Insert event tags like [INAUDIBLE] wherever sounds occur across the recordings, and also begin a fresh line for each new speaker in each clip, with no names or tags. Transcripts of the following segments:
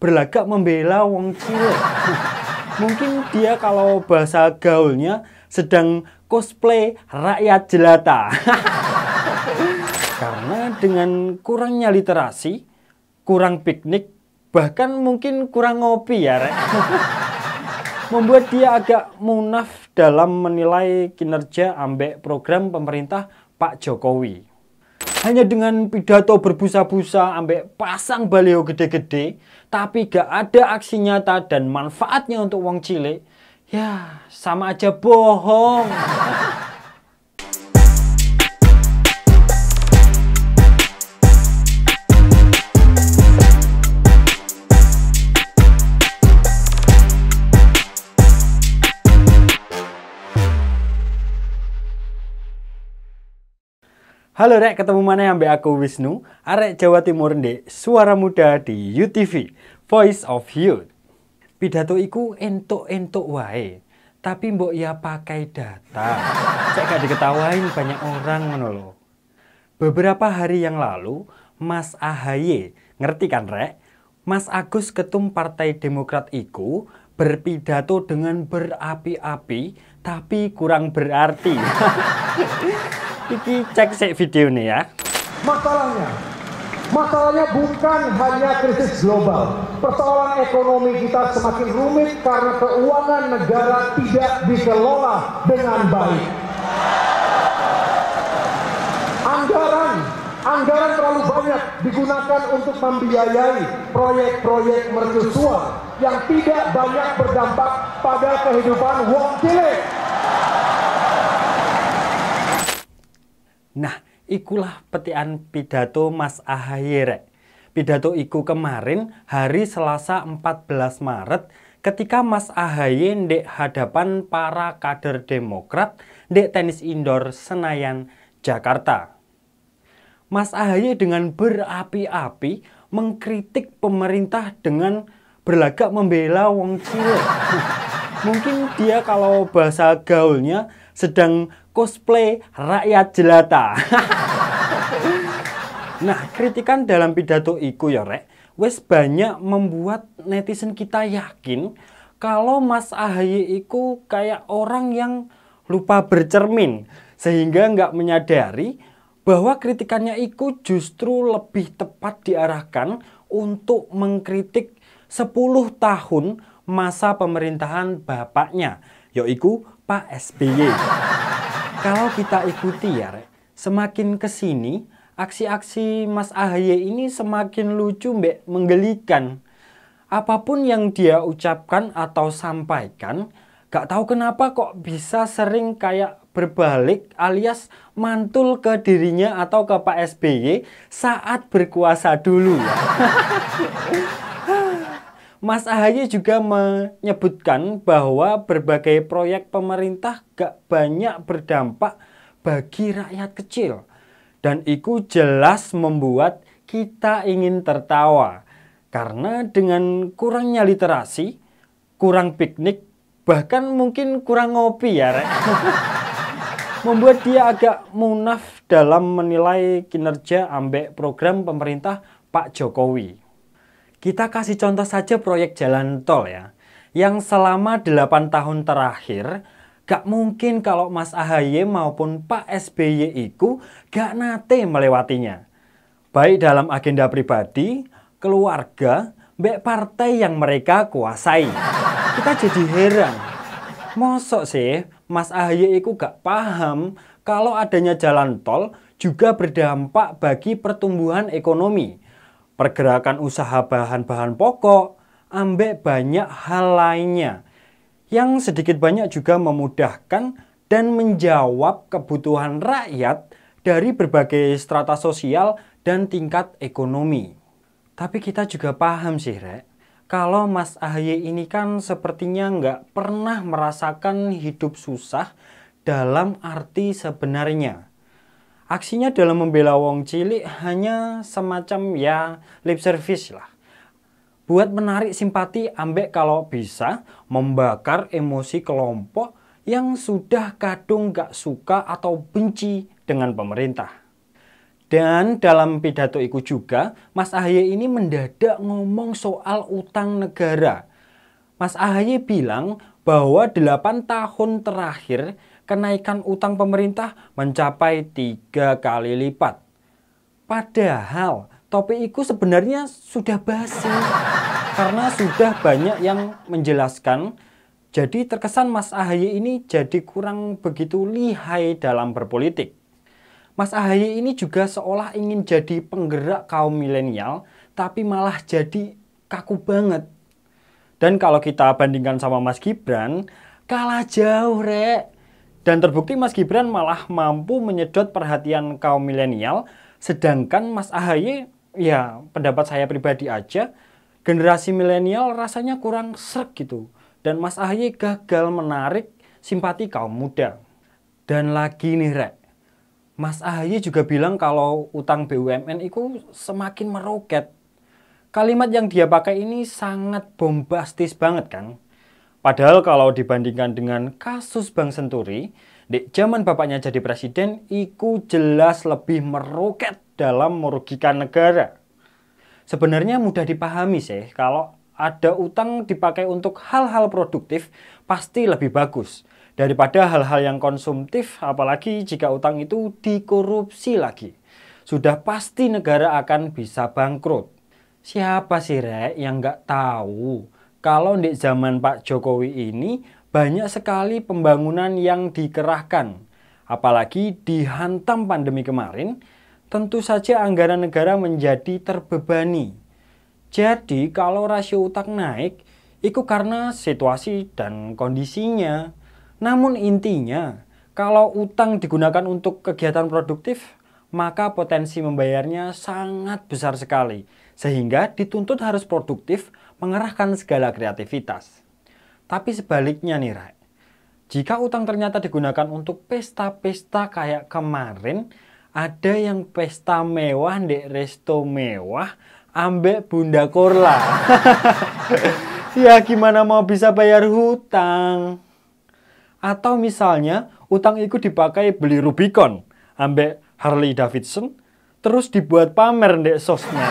berlagak membela wong cilik. [LAUGHS] Mungkin dia kalau bahasa gaulnya sedang cosplay rakyat jelata. [LAUGHS] Karena dengan kurangnya literasi, kurang piknik, bahkan mungkin kurang ngopi ya, Rek. [LAUGHS] Membuat dia agak munaf dalam menilai kinerja ambek program pemerintah Pak Jokowi hanya dengan pidato berbusa-busa ambek pasang baliho gede-gede tapi gak ada aksi nyata dan manfaatnya untuk wong cilik ya sama aja bohong Halo rek, ketemu mana yang ambil aku Wisnu, arek Jawa Timur di suara muda di UTV, Voice of Youth. Pidato iku entuk-entuk wae, tapi mbok ya pakai data. Cek gak diketawain banyak orang menolo. Beberapa hari yang lalu, Mas Ahaye, ngerti kan rek? Mas Agus Ketum Partai Demokrat iku berpidato dengan berapi-api tapi kurang berarti. [LAUGHS] Iki cek sih video nih ya. Masalahnya, masalahnya bukan hanya krisis global. Persoalan ekonomi kita semakin rumit karena keuangan negara tidak dikelola dengan baik. Anggaran anggaran terlalu banyak digunakan untuk membiayai proyek-proyek mercusuar yang tidak banyak berdampak pada kehidupan wong cilik. Nah, ikulah petian pidato Mas Ahaye Pidato iku kemarin hari Selasa 14 Maret ketika Mas Ahaye di hadapan para kader Demokrat di tenis indoor Senayan, Jakarta. Mas Ahaye dengan berapi-api mengkritik pemerintah dengan berlagak membela wong cilik. Mungkin dia kalau bahasa gaulnya sedang cosplay rakyat jelata. [LAUGHS] nah, kritikan dalam pidato iku ya, Rek, wes banyak membuat netizen kita yakin kalau Mas Ahaye Iku kayak orang yang lupa bercermin sehingga nggak menyadari bahwa kritikannya Iku justru lebih tepat diarahkan untuk mengkritik 10 tahun masa pemerintahan bapaknya, yaitu Pak SBY. Kalau kita ikuti ya, Rek, semakin kesini aksi-aksi Mas Ahaye ini semakin lucu, Mbak, menggelikan. Apapun yang dia ucapkan atau sampaikan, gak tahu kenapa kok bisa sering kayak berbalik alias mantul ke dirinya atau ke Pak SBY saat berkuasa dulu. [LAUGHS] Mas Ahaye juga menyebutkan bahwa berbagai proyek pemerintah gak banyak berdampak bagi rakyat kecil. Dan itu jelas membuat kita ingin tertawa. Karena dengan kurangnya literasi, kurang piknik, bahkan mungkin kurang ngopi ya, Rek. [LAUGHS] Membuat dia agak munaf dalam menilai kinerja ambek program pemerintah Pak Jokowi. Kita kasih contoh saja proyek jalan tol ya, yang selama 8 tahun terakhir Gak mungkin kalau Mas AHY maupun Pak SBY itu gak nate melewatinya. Baik dalam agenda pribadi, keluarga, baik partai yang mereka kuasai. Kita jadi heran. Mosok sih Mas AHY itu gak paham kalau adanya jalan tol juga berdampak bagi pertumbuhan ekonomi pergerakan usaha bahan-bahan pokok, ambek banyak hal lainnya yang sedikit banyak juga memudahkan dan menjawab kebutuhan rakyat dari berbagai strata sosial dan tingkat ekonomi. Tapi kita juga paham sih, Rek, kalau Mas Ahaye ini kan sepertinya nggak pernah merasakan hidup susah dalam arti sebenarnya aksinya dalam membela wong cilik hanya semacam ya lip service lah. Buat menarik simpati ambek kalau bisa membakar emosi kelompok yang sudah kadung gak suka atau benci dengan pemerintah. Dan dalam pidato itu juga, Mas Ahaye ini mendadak ngomong soal utang negara. Mas Ahaye bilang bahwa 8 tahun terakhir kenaikan utang pemerintah mencapai tiga kali lipat. Padahal topik itu sebenarnya sudah basi karena sudah banyak yang menjelaskan jadi terkesan Mas Ahaye ini jadi kurang begitu lihai dalam berpolitik. Mas Ahaye ini juga seolah ingin jadi penggerak kaum milenial, tapi malah jadi kaku banget. Dan kalau kita bandingkan sama Mas Gibran, kalah jauh, Rek. Dan terbukti Mas Gibran malah mampu menyedot perhatian kaum milenial, sedangkan Mas Ahaye, ya pendapat saya pribadi aja, generasi milenial rasanya kurang serg gitu. Dan Mas Ahaye gagal menarik simpati kaum muda. Dan lagi nih Rek, Mas Ahaye juga bilang kalau utang BUMN itu semakin meroket. Kalimat yang dia pakai ini sangat bombastis banget kan. Padahal kalau dibandingkan dengan kasus Bank Senturi, di zaman bapaknya jadi presiden, iku jelas lebih meroket dalam merugikan negara. Sebenarnya mudah dipahami sih, kalau ada utang dipakai untuk hal-hal produktif pasti lebih bagus daripada hal-hal yang konsumtif apalagi jika utang itu dikorupsi lagi. Sudah pasti negara akan bisa bangkrut. Siapa sih Rek yang nggak tahu kalau di zaman Pak Jokowi ini banyak sekali pembangunan yang dikerahkan. Apalagi dihantam pandemi kemarin, tentu saja anggaran negara menjadi terbebani. Jadi kalau rasio utang naik, itu karena situasi dan kondisinya. Namun intinya, kalau utang digunakan untuk kegiatan produktif, maka potensi membayarnya sangat besar sekali, sehingga dituntut harus produktif mengerahkan segala kreativitas. Tapi sebaliknya nih, Rai, jika utang ternyata digunakan untuk pesta-pesta kayak kemarin, ada yang pesta mewah di resto mewah, ambek bunda korla. [LAUGHS] ya gimana mau bisa bayar hutang? Atau misalnya, utang itu dipakai beli Rubicon, ambek Harley Davidson terus dibuat pamer dek sosnya.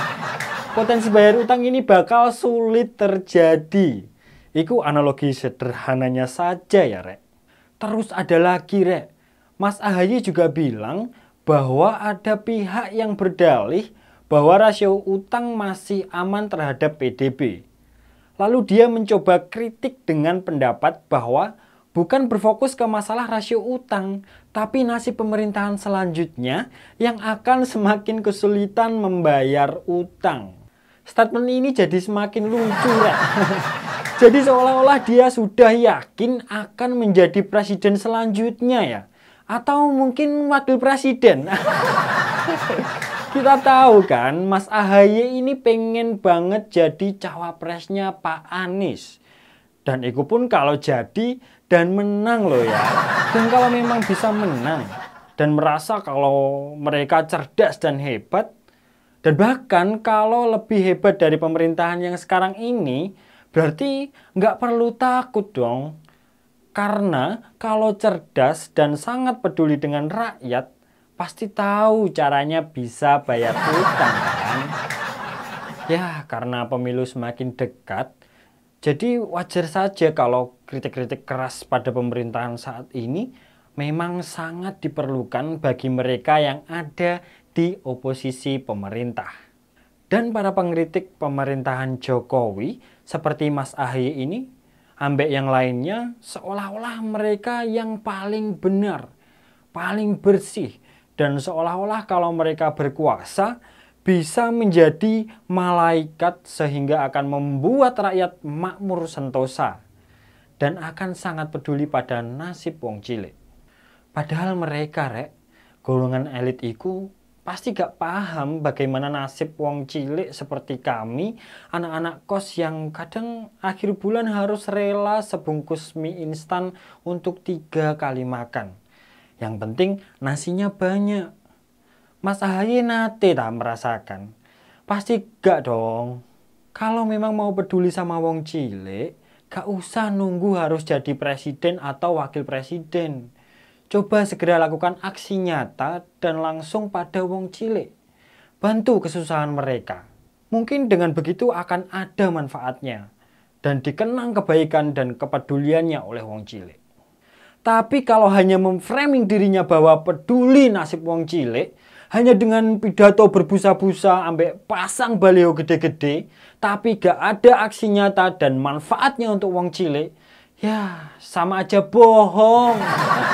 [LAUGHS] Potensi bayar utang ini bakal sulit terjadi. Iku analogi sederhananya saja ya rek. Terus ada lagi rek. Mas Ahaye juga bilang bahwa ada pihak yang berdalih bahwa rasio utang masih aman terhadap PDB. Lalu dia mencoba kritik dengan pendapat bahwa bukan berfokus ke masalah rasio utang, tapi nasib pemerintahan selanjutnya yang akan semakin kesulitan membayar utang. Statement ini jadi semakin lucu ya. [LAUGHS] jadi seolah-olah dia sudah yakin akan menjadi presiden selanjutnya ya. Atau mungkin wakil presiden. [LAUGHS] Kita tahu kan, Mas Ahaye ini pengen banget jadi cawapresnya Pak Anies. Dan iku pun kalau jadi dan menang loh ya. Dan kalau memang bisa menang dan merasa kalau mereka cerdas dan hebat dan bahkan kalau lebih hebat dari pemerintahan yang sekarang ini berarti nggak perlu takut dong. Karena kalau cerdas dan sangat peduli dengan rakyat pasti tahu caranya bisa bayar utang kan. Ya, karena pemilu semakin dekat, jadi wajar saja kalau kritik-kritik keras pada pemerintahan saat ini memang sangat diperlukan bagi mereka yang ada di oposisi pemerintah. Dan para pengkritik pemerintahan Jokowi seperti Mas Ahy ini, ambek yang lainnya seolah-olah mereka yang paling benar, paling bersih, dan seolah-olah kalau mereka berkuasa, bisa menjadi malaikat sehingga akan membuat rakyat makmur sentosa dan akan sangat peduli pada nasib wong cilik. Padahal mereka rek, golongan elit itu pasti gak paham bagaimana nasib wong cilik seperti kami, anak-anak kos yang kadang akhir bulan harus rela sebungkus mie instan untuk tiga kali makan. Yang penting nasinya banyak, Mas Ahaye nate tak merasakan? Pasti gak dong. Kalau memang mau peduli sama wong cilik, gak usah nunggu harus jadi presiden atau wakil presiden. Coba segera lakukan aksi nyata dan langsung pada wong cilik. Bantu kesusahan mereka. Mungkin dengan begitu akan ada manfaatnya dan dikenang kebaikan dan kepeduliannya oleh wong cilik. Tapi kalau hanya memframing dirinya bahwa peduli nasib wong cilik, hanya dengan pidato berbusa-busa ambek pasang baliho gede-gede tapi gak ada aksi nyata dan manfaatnya untuk wong cilik ya sama aja bohong